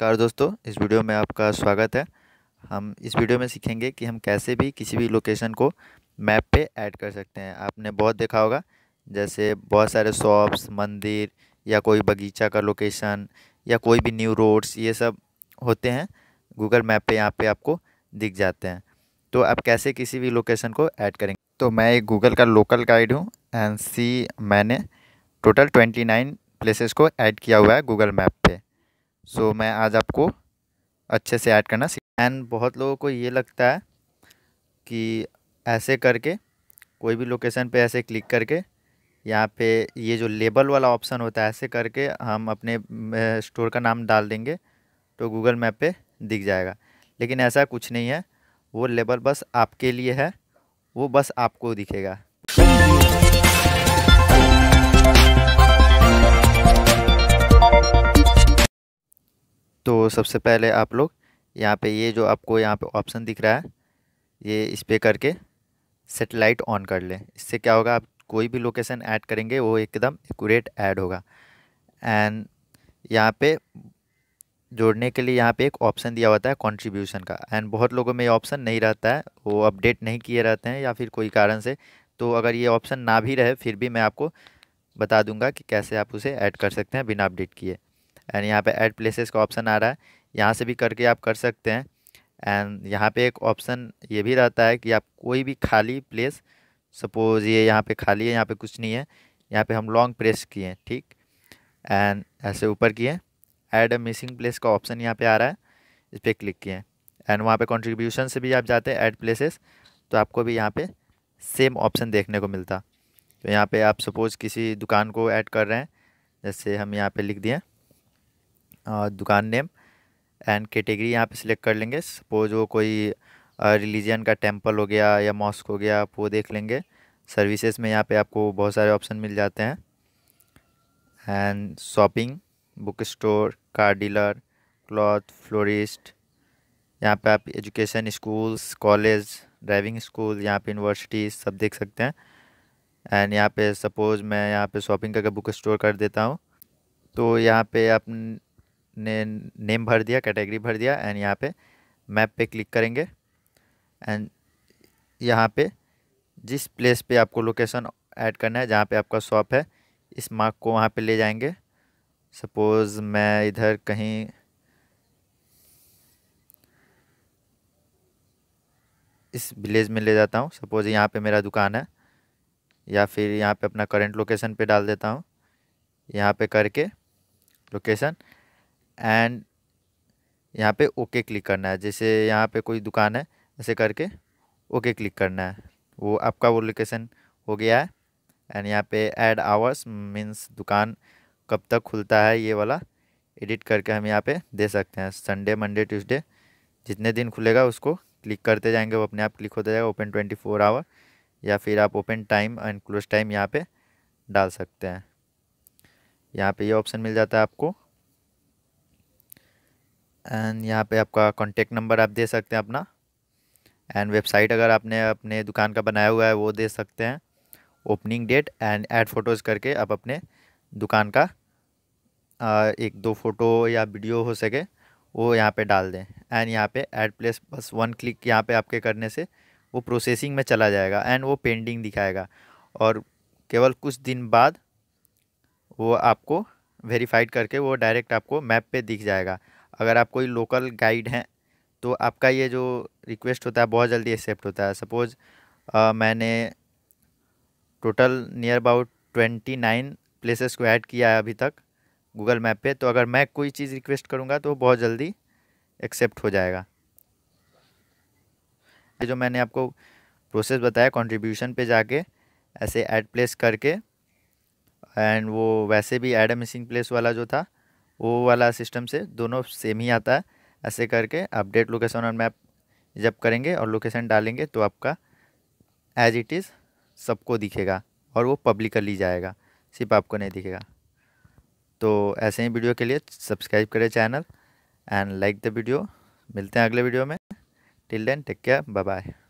नमस्कार दोस्तों इस वीडियो में आपका स्वागत है हम इस वीडियो में सीखेंगे कि हम कैसे भी किसी भी लोकेशन को मैप पे ऐड कर सकते हैं आपने बहुत देखा होगा जैसे बहुत सारे शॉप्स मंदिर या कोई बगीचा का लोकेशन या कोई भी न्यू रोड्स ये सब होते हैं गूगल मैप पे यहाँ पे आपको दिख जाते हैं तो आप कैसे किसी भी लोकेशन को ऐड करेंगे तो मैं एक गूगल का लोकल गाइड हूँ एंड सी मैंने टोटल ट्वेंटी नाइन प्लेसेस को ऐड किया हुआ है गूगल मैप पर सो so, मैं आज आपको अच्छे से ऐड करना सीख एंड बहुत लोगों को ये लगता है कि ऐसे करके कोई भी लोकेशन पे ऐसे क्लिक करके यहाँ पे ये जो लेबल वाला ऑप्शन होता है ऐसे करके हम अपने स्टोर का नाम डाल देंगे तो गूगल मैप पे दिख जाएगा लेकिन ऐसा कुछ नहीं है वो लेबल बस आपके लिए है वो बस आपको दिखेगा तो सबसे पहले आप लोग यहाँ पे ये जो आपको यहाँ पे ऑप्शन दिख रहा है ये इस पर करके सेटेलाइट ऑन कर लें इससे क्या होगा आप कोई भी लोकेशन ऐड करेंगे वो एकदम एक्यूरेट ऐड होगा एंड यहाँ पे जोड़ने के लिए यहाँ पे एक ऑप्शन दिया होता है कंट्रीब्यूशन का एंड बहुत लोगों में ये ऑप्शन नहीं रहता है वो अपडेट नहीं किए रहते हैं या फिर कोई कारण से तो अगर ये ऑप्शन ना भी रहे फिर भी मैं आपको बता दूंगा कि कैसे आप उसे ऐड कर सकते हैं बिना अपडेट किए एंड यहाँ पे ऐड प्लेसेस का ऑप्शन आ रहा है यहाँ से भी करके आप कर सकते हैं एंड यहाँ पे एक ऑप्शन ये भी रहता है कि आप कोई भी खाली प्लेस सपोज़ ये यहाँ पे खाली है यहाँ पे कुछ नहीं है यहाँ पे हम लॉन्ग प्रेस किए ठीक एंड ऐसे ऊपर किए ऐड अ मिसिंग प्लेस का ऑप्शन यहाँ पे आ रहा है इस पर क्लिक किए एंड वहाँ पे कंट्रीब्यूशन से भी आप जाते हैं ऐड प्लेसेस तो आपको भी यहाँ पे सेम ऑप्शन देखने को मिलता तो यहाँ पे आप सपोज़ किसी दुकान को ऐड कर रहे हैं जैसे हम यहाँ पे लिख दिए दुकान नेम एंड कैटेगरी यहाँ पे सिलेक्ट कर लेंगे सपोज वो कोई रिलीजन का टेम्पल हो गया या मॉस्क हो गया आप वो देख लेंगे सर्विसेज में यहाँ पे आपको बहुत सारे ऑप्शन मिल जाते हैं and shopping book store car dealer cloth florist यहाँ पे आप education schools college driving school यहाँ पे यूनिवर्सिटी सब देख सकते हैं एंड यहाँ पे सपोज़ मैं यहाँ पे शॉपिंग करके बुक स्टोर कर देता हूँ तो यहाँ पे आप ने नेम भर दिया कैटेगरी भर दिया एंड यहाँ पे मैप पे क्लिक करेंगे एंड यहाँ पे जिस प्लेस पे आपको लोकेशन ऐड करना है जहाँ पे आपका शॉप है इस मार्क को वहाँ पे ले जाएंगे सपोज़ मैं इधर कहीं इस विलेज में ले जाता हूँ सपोज़ यहाँ पे मेरा दुकान है या फिर यहाँ पे अपना करंट लोकेशन पे डाल देता हूँ यहाँ पे करके लोकेशन एंड यहाँ पे ओके क्लिक करना है जैसे यहाँ पे कोई दुकान है ऐसे करके ओके क्लिक करना है वो आपका वो लोकेशन हो गया है एंड यहाँ पे ऐड आवर्स मीन्स दुकान कब तक खुलता है ये वाला एडिट करके हम यहाँ पे दे सकते हैं संडे मंडे ट्यूसडे जितने दिन खुलेगा उसको क्लिक करते जाएंगे वो अपने आप क्लिक होता जाएगा ओपन ट्वेंटी फोर आवर या फिर आप open time and close time यहाँ पे डाल सकते हैं यहाँ पे ये यह ऑप्शन मिल जाता है आपको एंड यहाँ पे आपका कॉन्टेक्ट नंबर आप दे सकते हैं अपना एंड वेबसाइट अगर आपने अपने दुकान का बनाया हुआ है वो दे सकते हैं opening date and add photos करके आप अपने दुकान का एक दो फ़ोटो या वीडियो हो सके वो यहाँ पे डाल दें एंड यहाँ पे एड प्लेस बस वन क्लिक यहाँ पे आपके करने से वो प्रोसेसिंग में चला जाएगा एंड वो पेंडिंग दिखाएगा और केवल कुछ दिन बाद वो आपको वेरीफाइड करके वो डायरेक्ट आपको मैप पे दिख जाएगा अगर आप कोई लोकल गाइड हैं तो आपका ये जो रिक्वेस्ट होता है बहुत जल्दी एक्सेप्ट होता है सपोज़ मैंने total near about twenty nine places को ऐड किया है अभी तक गूगल मैप पे तो अगर मैं कोई चीज़ रिक्वेस्ट करूँगा तो बहुत जल्दी एक्सेप्ट हो जाएगा जो मैंने आपको प्रोसेस बताया कंट्रीब्यूशन पे जाके ऐसे ऐड प्लेस करके एंड वो वैसे भी एड मिसिंग प्लेस वाला जो था वो वाला सिस्टम से दोनों सेम ही आता है ऐसे करके अपडेट लोकेशन और मैप जब करेंगे और लोकेशन डालेंगे तो आपका एज इट इज़ सबको दिखेगा और वो पब्लिकली जाएगा सिर्फ आपको नहीं दिखेगा तो ऐसे ही वीडियो के लिए सब्सक्राइब करें channel and like the video मिलते हैं अगले वीडियो में till then take care bye bye